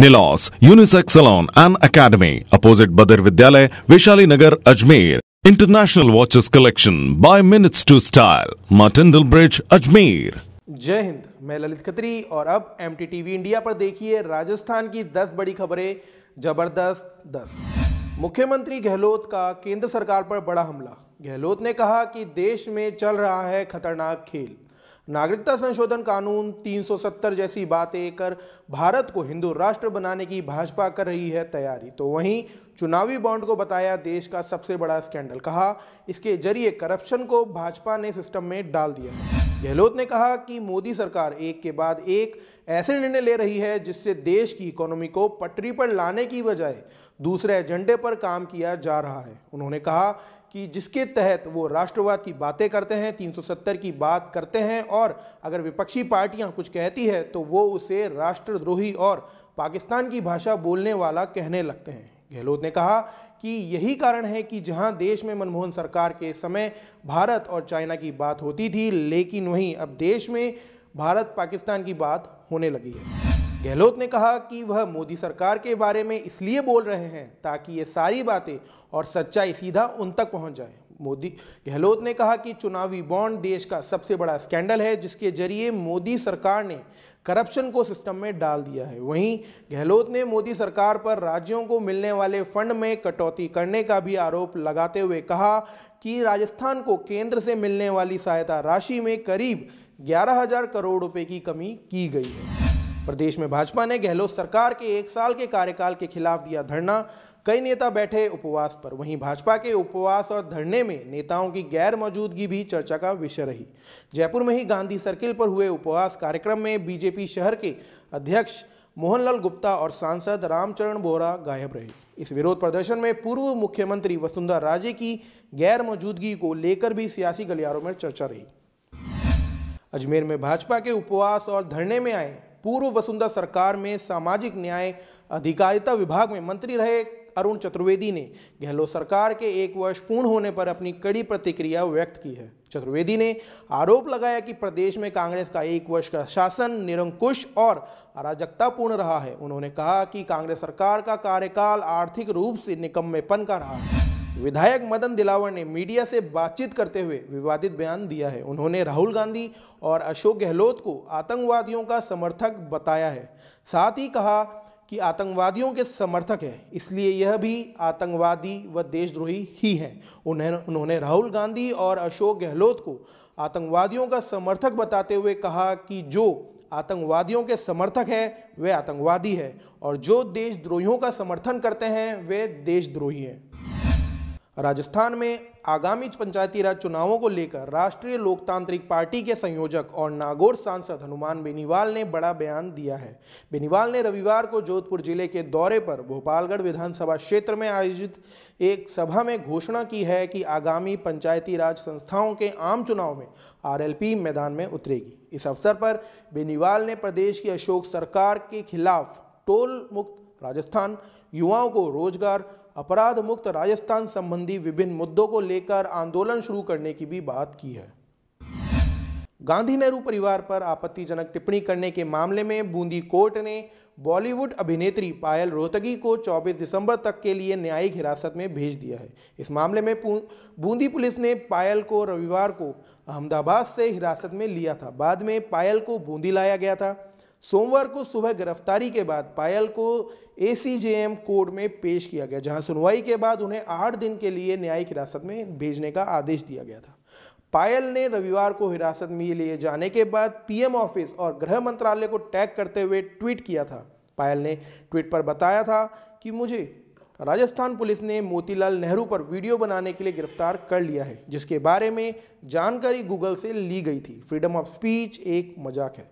निलॉस unisex salon and academy opposite बदर विद्यालय Vaishali Nagar Ajmer international watches collection by minutes to style Martindale bridge Ajmer जय हिंद मैं ललित खत्री और अब एम टीवी इंडिया पर देखिए राजस्थान की 10 बड़ी खबरें जबरदस्त 10 मुख्यमंत्री गहलोत का केंद्र सरकार पर बड़ा हमला गहलोत ने कहा कि देश में चल रहा है खतरनाक खेल नागरिकता संशोधन कानून 370 जैसी बातें कर भारत को हिंदू राष्ट्र बनाने की भाजपा कर रही है तैयारी तो वहीं चुनावी बॉन्ड को बताया देश का सबसे बड़ा स्कैंडल कहा इसके जरिए करप्शन को भाजपा ने सिस्टम में डाल दिया गहलोत ने कहा कि मोदी सरकार एक के बाद एक ऐसे निर्णय ले रही है जिससे देश की इकोनॉमी को पटरी पर लाने की बजाय दूसरे एजेंडे पर काम किया जा रहा है उन्होंने कहा कि जिसके तहत वो राष्ट्रवाद की बातें करते हैं 370 की बात करते हैं और अगर विपक्षी पार्टियां कुछ कहती है तो वो उसे राष्ट्रद्रोही और पाकिस्तान की भाषा बोलने वाला कहने लगते हैं गहलोत ने कहा कि यही कारण है कि जहां देश में मनमोहन सरकार के समय भारत और चाइना की बात होती थी लेकिन वहीं अब देश में भारत पाकिस्तान की बात होने लगी है गहलोत ने कहा कि वह मोदी सरकार के बारे में इसलिए बोल रहे हैं ताकि ये सारी बातें और सच्चाई सीधा उन तक पहुंच जाए मोदी गहलोत ने कहा कि चुनावी बॉन्ड देश का सबसे बड़ा स्कैंडल है जिसके जरिए मोदी सरकार ने करप्शन को सिस्टम में डाल दिया है वहीं गहलोत ने मोदी सरकार पर राज्यों को मिलने वाले फंड में कटौती करने का भी आरोप लगाते हुए कहा कि राजस्थान को केंद्र से मिलने वाली सहायता राशि में करीब ग्यारह हजार करोड़ रुपए की कमी की गई है प्रदेश में भाजपा ने गहलोत सरकार के एक साल के कार्यकाल के खिलाफ दिया धरना कई नेता बैठे उपवास पर वहीं भाजपा के उपवास और धरने में नेताओं की गैर मौजूदगी भी चर्चा का विषय रही जयपुर में ही गांधी सर्किल पर हुए उपवास कार्यक्रम में बीजेपी शहर के अध्यक्ष मोहनलाल गुप्ता और सांसद रामचरण बोरा गायब रहे इस विरोध प्रदर्शन में पूर्व मुख्यमंत्री वसुंधरा राजे की गैर मौजूदगी को लेकर भी सियासी गलियारों में चर्चा रही अजमेर में भाजपा के उपवास और धरने में आए पूर्व वसुंधरा सरकार में सामाजिक न्याय अधिकारिता विभाग में मंत्री रहे अरुण चतुर्वेदी ने गहलोत सरकार के एक वर्ष पूर्ण होने पर अपनी कड़ी प्रतिक्रिया व्यक्त की है चतुर्वेदी ने आरोप लगाया कि प्रदेश में कांग्रेस का एक वर्ष का शासन निरंकुश और अराजकतापूर्ण रहा है उन्होंने कहा कि कांग्रेस सरकार का कार्यकाल आर्थिक रूप से निकम्मेपन का रहा है विधायक मदन दिलावर ने मीडिया से बातचीत करते हुए विवादित बयान दिया है उन्होंने राहुल गांधी और अशोक गहलोत को आतंकवादियों का समर्थक बताया है साथ ही कहा कि आतंकवादियों के समर्थक हैं इसलिए यह भी आतंकवादी व देशद्रोही ही हैं उन्हें उन्होंने राहुल गांधी और अशोक गहलोत को आतंकवादियों का समर्थक बताते हुए कहा कि जो आतंकवादियों के समर्थक हैं वे आतंकवादी हैं और जो देशद्रोहियों का समर्थन करते हैं वे देशद्रोही हैं राजस्थान में आगामी पंचायती राज चुनावों को लेकर राष्ट्रीय लोकतांत्रिक पार्टी के संयोजक और नागौर सांसद हनुमान बेनीवाल ने बड़ा बयान दिया है बेनीवाल ने रविवार को जोधपुर जिले के दौरे पर भोपालगढ़ विधानसभा क्षेत्र में आयोजित एक सभा में घोषणा की है कि आगामी पंचायती राज संस्थाओं के आम चुनाव में आर मैदान में उतरेगी इस अवसर पर बेनीवाल ने प्रदेश की अशोक सरकार के खिलाफ टोल मुक्त राजस्थान युवाओं को रोजगार अपराध मुक्त राजस्थान संबंधी विभिन्न मुद्दों को लेकर आंदोलन शुरू करने की भी बात की है गांधी नेहरू परिवार पर आपत्तिजनक टिप्पणी करने के मामले में बूंदी कोर्ट ने बॉलीवुड अभिनेत्री पायल रोहतगी को 24 दिसंबर तक के लिए न्यायिक हिरासत में भेज दिया है इस मामले में बूंदी पुलिस ने पायल को रविवार को अहमदाबाद से हिरासत में लिया था बाद में पायल को बूंदी लाया गया था सोमवार को सुबह गिरफ्तारी के बाद पायल को एम कोर्ट में पेश किया गया जहां सुनवाई के बाद उन्हें आठ दिन के लिए न्यायिक हिरासत में भेजने का आदेश दिया गया था पायल ने रविवार को हिरासत में लिए जाने के बाद पीएम ऑफिस और गृह मंत्रालय को टैग करते हुए ट्वीट किया था पायल ने ट्वीट पर बताया था कि मुझे राजस्थान पुलिस ने मोतीलाल नेहरू पर वीडियो बनाने के लिए गिरफ्तार कर लिया है जिसके बारे में जानकारी गूगल से ली गई थी फ्रीडम ऑफ स्पीच एक मजाक है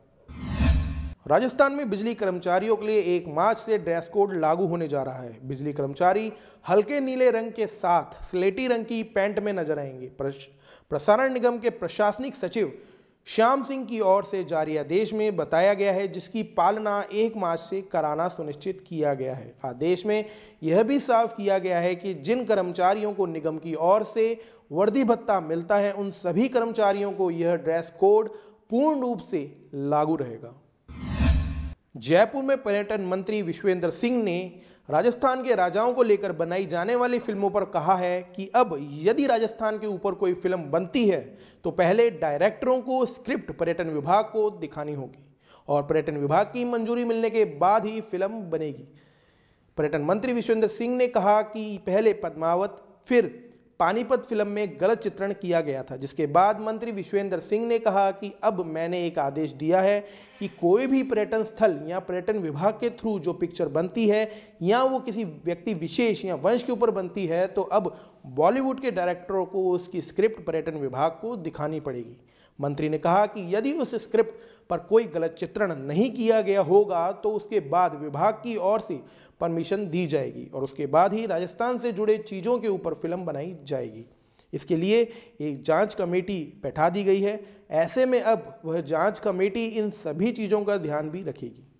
राजस्थान में बिजली कर्मचारियों के लिए एक मार्च से ड्रेस कोड लागू होने जा रहा है बिजली कर्मचारी हल्के नीले रंग के साथ स्लेटी रंग की पैंट में नजर आएंगे प्रसारण निगम के प्रशासनिक सचिव श्याम सिंह की ओर से जारी आदेश में बताया गया है जिसकी पालना एक मार्च से कराना सुनिश्चित किया गया है आदेश में यह भी साफ किया गया है कि जिन कर्मचारियों को निगम की ओर से वर्दी भत्ता मिलता है उन सभी कर्मचारियों को यह ड्रेस कोड पूर्ण रूप से लागू रहेगा जयपुर में पर्यटन मंत्री विश्वेंद्र सिंह ने राजस्थान के राजाओं को लेकर बनाई जाने वाली फिल्मों पर कहा है कि अब यदि राजस्थान के ऊपर कोई फिल्म बनती है तो पहले डायरेक्टरों को स्क्रिप्ट पर्यटन विभाग को दिखानी होगी और पर्यटन विभाग की मंजूरी मिलने के बाद ही फिल्म बनेगी पर्यटन मंत्री विश्वेंद्र सिंह ने कहा कि पहले पद्मावत फिर पानीपत फिल्म में गलत चित्रण किया गया था जिसके बाद मंत्री विश्वेंद्र सिंह ने कहा कि अब मैंने एक आदेश दिया है कि कोई भी पर्यटन स्थल या पर्यटन विभाग के थ्रू जो पिक्चर बनती है या वो किसी व्यक्ति विशेष या वंश के ऊपर बनती है तो अब बॉलीवुड के डायरेक्टरों को उसकी स्क्रिप्ट पर्यटन विभाग को दिखानी पड़ेगी मंत्री ने कहा कि यदि उस स्क्रिप्ट पर कोई गलत चित्रण नहीं किया गया होगा तो उसके बाद विभाग की ओर से परमिशन दी जाएगी और उसके बाद ही राजस्थान से जुड़े चीज़ों के ऊपर फिल्म बनाई जाएगी इसके लिए एक जांच कमेटी बैठा दी गई है ऐसे में अब वह जांच कमेटी इन सभी चीज़ों का ध्यान भी रखेगी